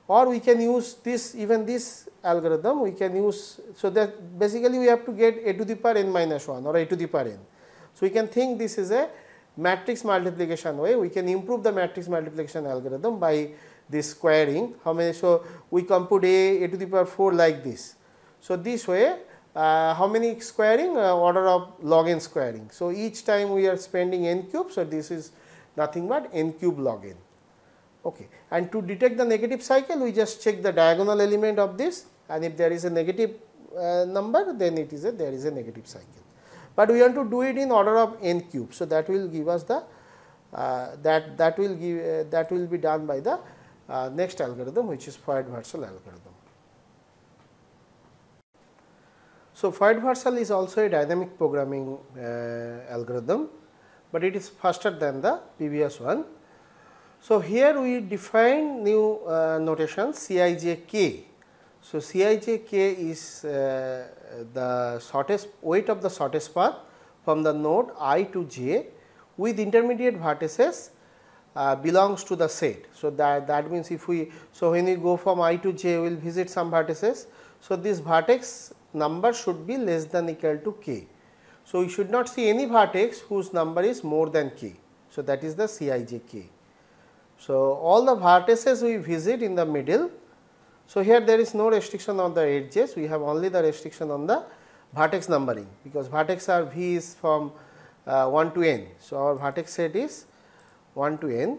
or we can use this even this algorithm we can use. So, that basically we have to get a to the power n minus 1 or a to the power n. So, we can think this is a matrix multiplication way we can improve the matrix multiplication algorithm by this squaring how many. So, we compute a a to the power 4 like this. So, this way uh, how many squaring uh, order of log n squaring. So, each time we are spending n cube. So, this is nothing but n cube log n. Okay. And to detect the negative cycle we just check the diagonal element of this and if there is a negative uh, number then it is a there is a negative cycle. But we want to do it in order of n cube. So, that will give us the uh, that that will give uh, that will be done by the uh, next algorithm which is Fourier Versal algorithm. So, Foyd Varsal is also a dynamic programming uh, algorithm, but it is faster than the previous one. So, here we define new uh, notation CIJK. So, CIJK is uh, the shortest weight of the shortest path from the node i to j with intermediate vertices uh, belongs to the set. So, that, that means if we, so when we go from i to j we will visit some vertices. So, this vertex number should be less than equal to k. So, you should not see any vertex whose number is more than k. So, that is the C i j k. So, all the vertices we visit in the middle. So, here there is no restriction on the edges, we have only the restriction on the vertex numbering because vertex are v is from uh, 1 to n. So, our vertex set is 1 to n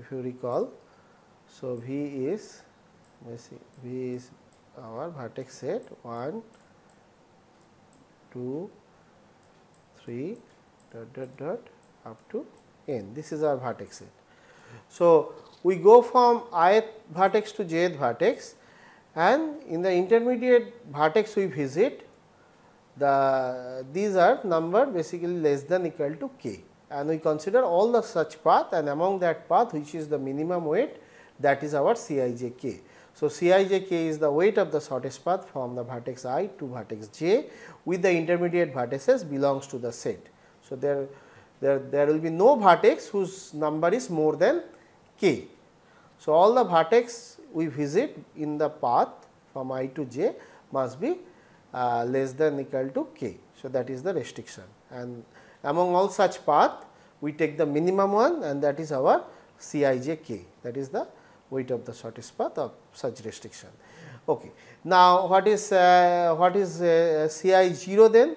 if you recall. So, v is v is our vertex set 1 2, 3 dot dot dot up to n. This is our vertex set. So, we go from ith vertex to jth vertex and in the intermediate vertex we visit the these are number basically less than equal to k and we consider all the such path and among that path which is the minimum weight that is our Cijk. So, Cijk is the weight of the shortest path from the vertex i to vertex j with the intermediate vertices belongs to the set. So, there, there, there will be no vertex whose number is more than k. So, all the vertex we visit in the path from i to j must be uh, less than equal to k. So, that is the restriction and among all such path we take the minimum one and that is our Cijk that is the weight of the shortest path of such restriction. Okay. Now, what is uh, what is uh, CI 0 then?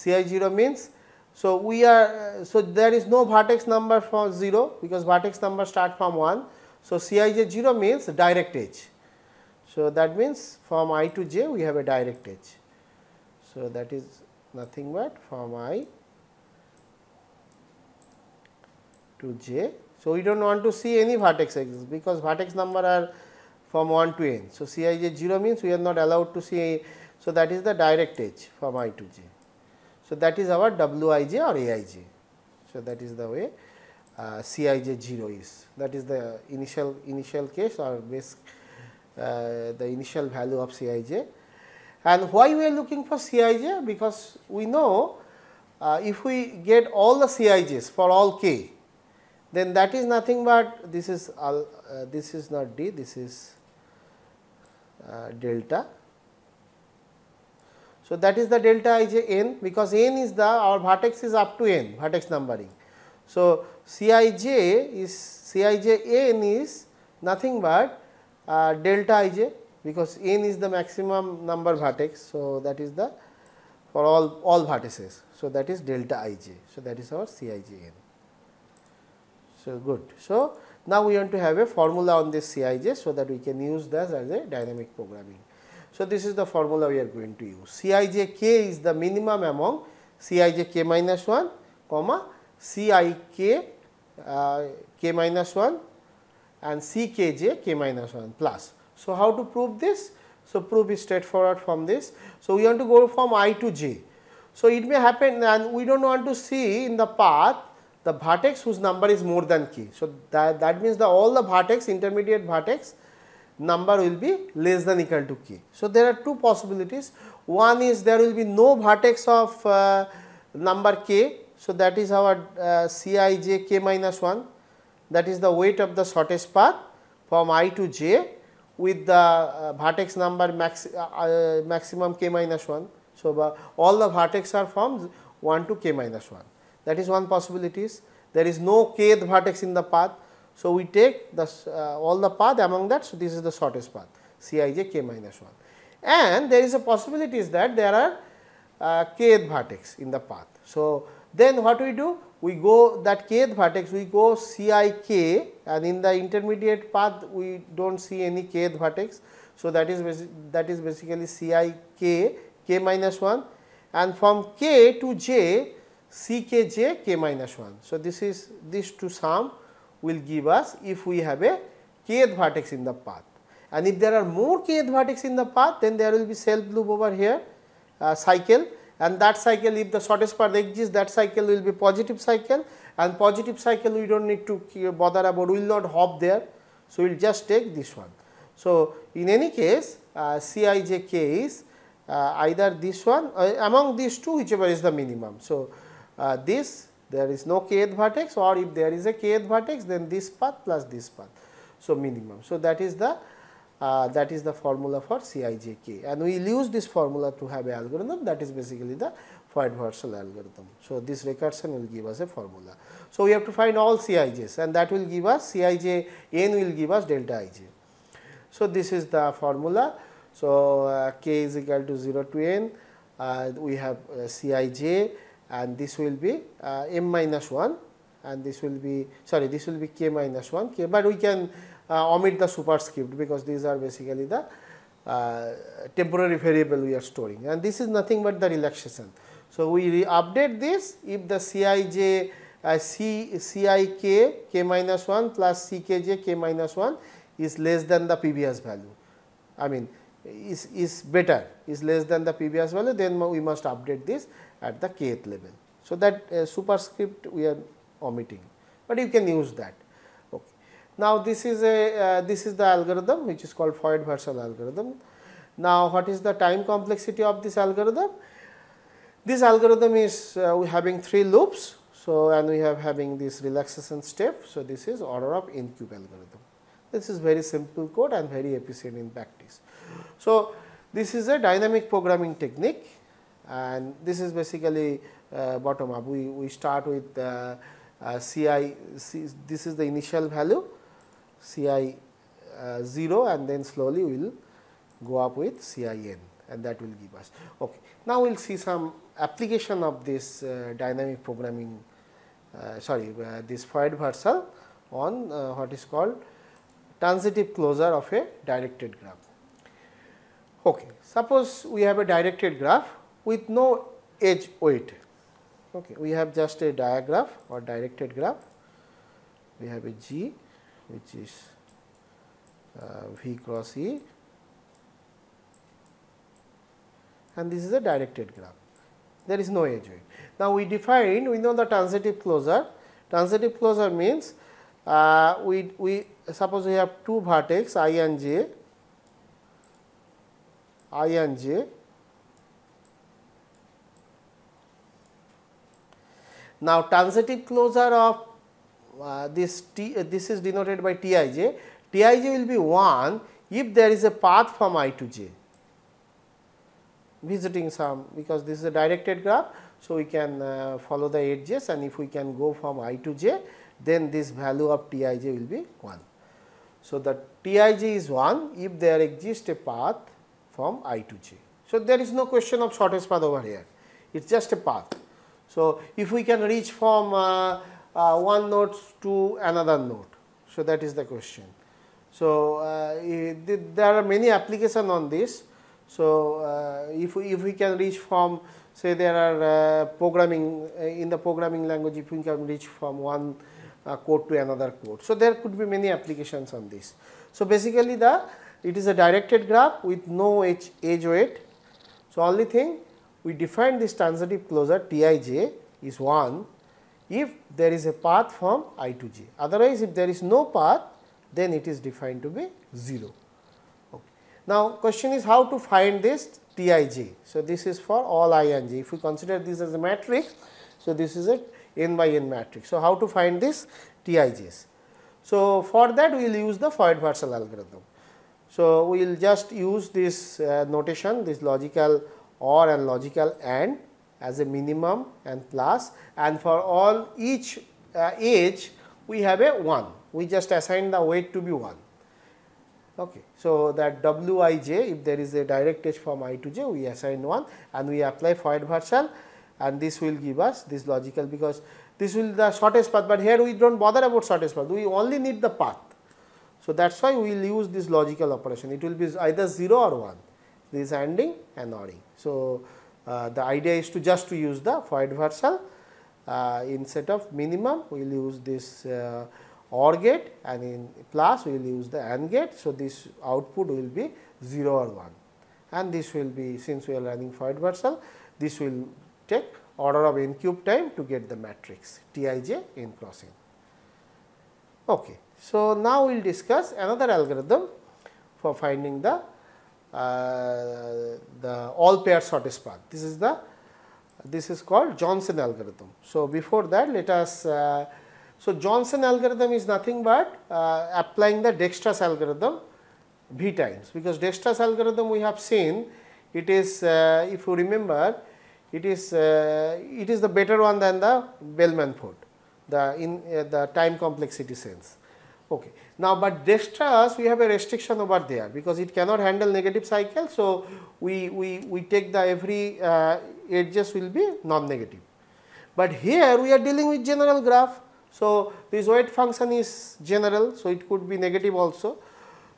CI 0 means so we are uh, so there is no vertex number from 0 because vertex number start from 1. So, Cij 0 means direct edge. So, that means from i to j we have a direct edge. So, that is nothing but from i to j so, we do not want to see any vertex axis because vertex number are from 1 to n. So, C i j 0 means we are not allowed to see. So, that is the direct edge from i to j. So, that is our w i j or a i j. So, that is the way uh, C i j 0 is that is the initial initial case or base uh, the initial value of C i j. And why we are looking for C i j? Because we know uh, if we get all the C i j's for all k then that is nothing but this is all, uh, this is not d this is uh, delta. So, that is the delta i j n because n is the our vertex is up to n vertex numbering. So, C i j is C i j n is nothing but uh, delta i j because n is the maximum number vertex. So, that is the for all all vertices. So, that is delta i j. So, that is our C i j n. So, good. So, now we want to have a formula on this Cij so that we can use this as a dynamic programming. So, this is the formula we are going to use. Cij k is the minimum among Cij k minus 1 comma Cik uh, k minus 1 and Ckj k minus 1 plus. So, how to prove this? So, proof is straightforward from this. So, we want to go from i to j. So, it may happen and we do not want to see in the path the vertex whose number is more than k. So, that, that means the all the vertex intermediate vertex number will be less than equal to k. So, there are two possibilities one is there will be no vertex of uh, number k. So, that is our uh, c i j k minus 1 that is the weight of the shortest path from i to j with the uh, vertex number max, uh, uh, maximum k minus 1. So, all the vertex are from 1 to k minus 1. That is one possibility. Is There is no kth vertex in the path. So, we take the uh, all the path among that. So, this is the shortest path C i j k minus 1 and there is a possibility is that there are uh, kth vertex in the path. So, then what we do? We go that kth vertex we go C i k and in the intermediate path we do not see any kth vertex. So, that is that is basically C i k k minus 1 and from k to j C K J K minus k minus 1. So, this is this two sum will give us if we have a kth vertex in the path and if there are more kth vertex in the path then there will be self loop over here uh, cycle and that cycle if the shortest path exists that cycle will be positive cycle and positive cycle we do not need to bother about we will not hop there. So, we will just take this one. So, in any case uh, Cijk is uh, either this one uh, among these two whichever is the minimum. So, uh, this there is no kth vertex or if there is a kth vertex then this path plus this path. So, minimum. So, that is the uh, that is the formula for CIJK and we will use this formula to have a algorithm that is basically the Floyd Wurzel algorithm. So, this recursion will give us a formula. So, we have to find all C I J S, and that will give us Cij n will give us delta ij. So, this is the formula. So, uh, k is equal to 0 to n uh, we have uh, Cij and this will be uh, m minus 1 and this will be sorry this will be k minus 1 k but we can uh, omit the superscript because these are basically the uh, temporary variable we are storing and this is nothing but the relaxation. So, we update this if the Cij uh, C, Cik k minus 1 plus Ckj k minus 1 is less than the previous value. I mean is, is better is less than the PBS value then we must update this at the kth level. So, that uh, superscript we are omitting, but you can use that. Okay. Now, this is a uh, this is the algorithm which is called floyd Varsal algorithm. Now, what is the time complexity of this algorithm? This algorithm is uh, we having three loops. So, and we have having this relaxation step. So, this is order of n cube algorithm. This is very simple code and very efficient in practice. So, this is a dynamic programming technique and this is basically uh, bottom up. We, we start with uh, uh, CI, C, this is the initial value CI uh, 0 and then slowly we will go up with CIN and that will give us. Okay. Now, we will see some application of this uh, dynamic programming uh, sorry this void versal on what is called transitive closure of a directed graph. Okay. Suppose we have a directed graph with no edge weight. Okay. We have just a diagraph or directed graph. We have a G which is uh, V cross E and this is a directed graph. There is no edge weight. Now, we define we know the transitive closure. Transitive closure means uh, we, we suppose we have two vertex i and j i and j. Now, transitive closure of uh, this T, uh, this is denoted by Tij, Tij will be 1 if there is a path from i to j visiting some because this is a directed graph. So, we can uh, follow the edges and if we can go from i to j then this value of Tij will be 1. So, the Tij is 1 if there exists a path from i to j. So, there is no question of shortest path over here, it is just a path. So, if we can reach from uh, uh, one node to another node, so that is the question. So, uh, there are many applications on this. So, uh, if, if we can reach from say there are uh, programming uh, in the programming language if we can reach from one code to another code. So, there could be many applications on this. So, basically the it is a directed graph with no edge, edge weight. So, only thing we define this transitive closure Tij is 1 if there is a path from i to j. Otherwise, if there is no path then it is defined to be 0. Okay. Now, question is how to find this Tij. So, this is for all i and j. If we consider this as a matrix, so this is a n by n matrix. So, how to find this Tij's? So, for that we will use the floyd varsel algorithm. So, we will just use this uh, notation this logical or and logical and as a minimum and plus and for all each uh, age we have a 1 we just assign the weight to be 1. Okay. So, that wij if there is a direct edge from i to j we assign 1 and we apply Fourier versal and this will give us this logical because this will the shortest path, but here we do not bother about shortest path we only need the path so, that is why we will use this logical operation. It will be either 0 or 1, this ANDing and ORing. So, uh, the idea is to just to use the for adversal uh, instead of minimum we will use this uh, OR gate and in plus we will use the AND gate. So, this output will be 0 or 1 and this will be since we are running for adversal this will take order of n cube time to get the matrix Tij in cross n. Okay. So, now we will discuss another algorithm for finding the, uh, the all pair shortest path. This is the this is called Johnson algorithm. So, before that let us uh, so Johnson algorithm is nothing but uh, applying the Dijkstra's algorithm v times because Dijkstra's algorithm we have seen it is uh, if you remember it is uh, it is the better one than the Bellman Ford the in uh, the time complexity sense. Okay. Now, but dextrose we have a restriction over there because it cannot handle negative cycle. So, we, we, we take the every uh, edges will be non-negative. But here we are dealing with general graph. So, this weight function is general. So, it could be negative also.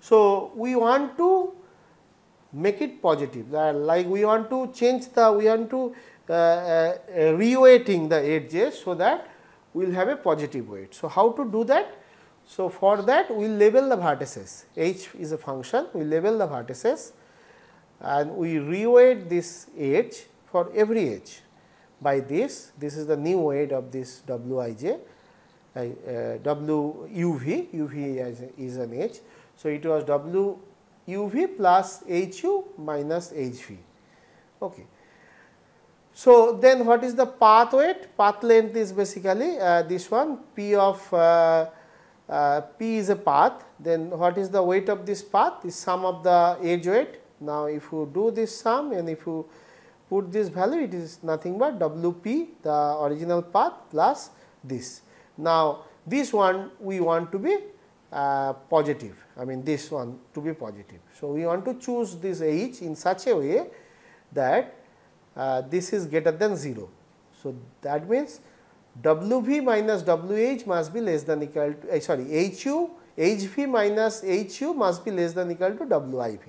So, we want to make it positive uh, like we want to change the we want to uh, uh, reweighting the edges so that we will have a positive weight. So, how to do that? So, for that we label the vertices h is a function we label the vertices and we reweight this h for every h by this this is the new weight of this wij uh, is, is an h. So, it was w_uv plus hu minus hv. Okay. So, then what is the path weight? Path length is basically uh, this one p of uh, uh, P is a path then what is the weight of this path the sum of the edge weight. Now, if you do this sum and if you put this value it is nothing but WP the original path plus this. Now, this one we want to be uh, positive I mean this one to be positive. So, we want to choose this H in such a way that uh, this is greater than 0. So, that means WV minus WH must be less than equal to, uh, sorry, HU, minus HU must be less than equal to WIV.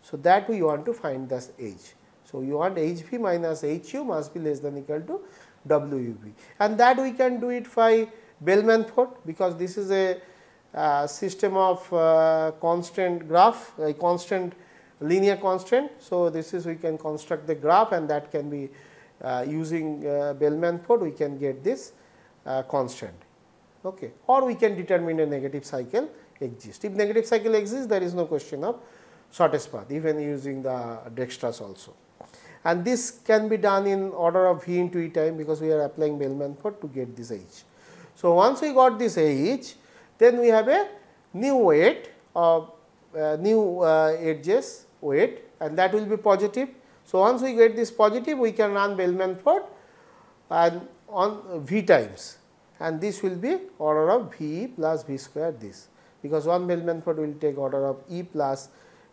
So, that we want to find this H. So, you want HV minus HU must be less than equal to WUV and that we can do it by Bellman Ford because this is a uh, system of uh, constant graph, a constant linear constant. So, this is we can construct the graph and that can be uh, using uh, Bellman Ford we can get this uh, constant okay. or we can determine a negative cycle exists. If negative cycle exists there is no question of shortest path even using the dextrose also. And this can be done in order of V into E time because we are applying Bellman Ford to get this H. So, once we got this H then we have a new weight of uh, new uh, edges weight and that will be positive so, once we get this positive we can run Bellman-Ford and on V times and this will be order of V plus V square this because one Bellman-Ford will take order of E plus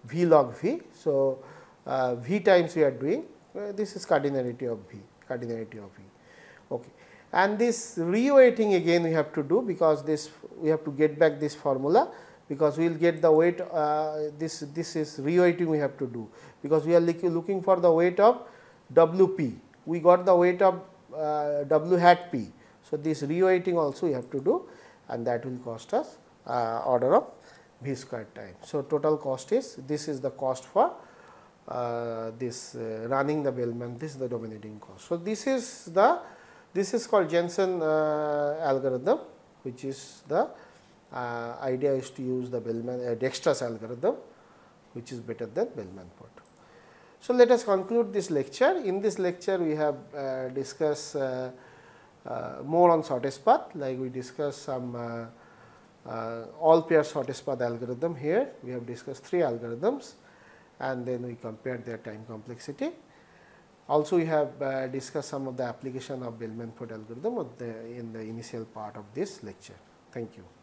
V log V. So, uh, V times we are doing uh, this is cardinality of V cardinality of V. Okay. And this reweighting again we have to do because this we have to get back this formula because we will get the weight uh, this this is reweighting we have to do because we are looking for the weight of WP we got the weight of uh, W hat P. So, this reweighting also we have to do and that will cost us uh, order of V square time. So, total cost is this is the cost for uh, this uh, running the Bellman this is the dominating cost. So, this is the this is called Jensen uh, algorithm which is the uh, idea is to use the Bellman uh, algorithm which is better than Bellman port. So, let us conclude this lecture. In this lecture we have uh, discussed uh, uh more on shortest path like we discussed some uh, uh, all pair shortest path algorithm here. We have discussed three algorithms and then we compared their time complexity. Also we have discussed some of the application of Bellman-Ford algorithm the, in the initial part of this lecture. Thank you.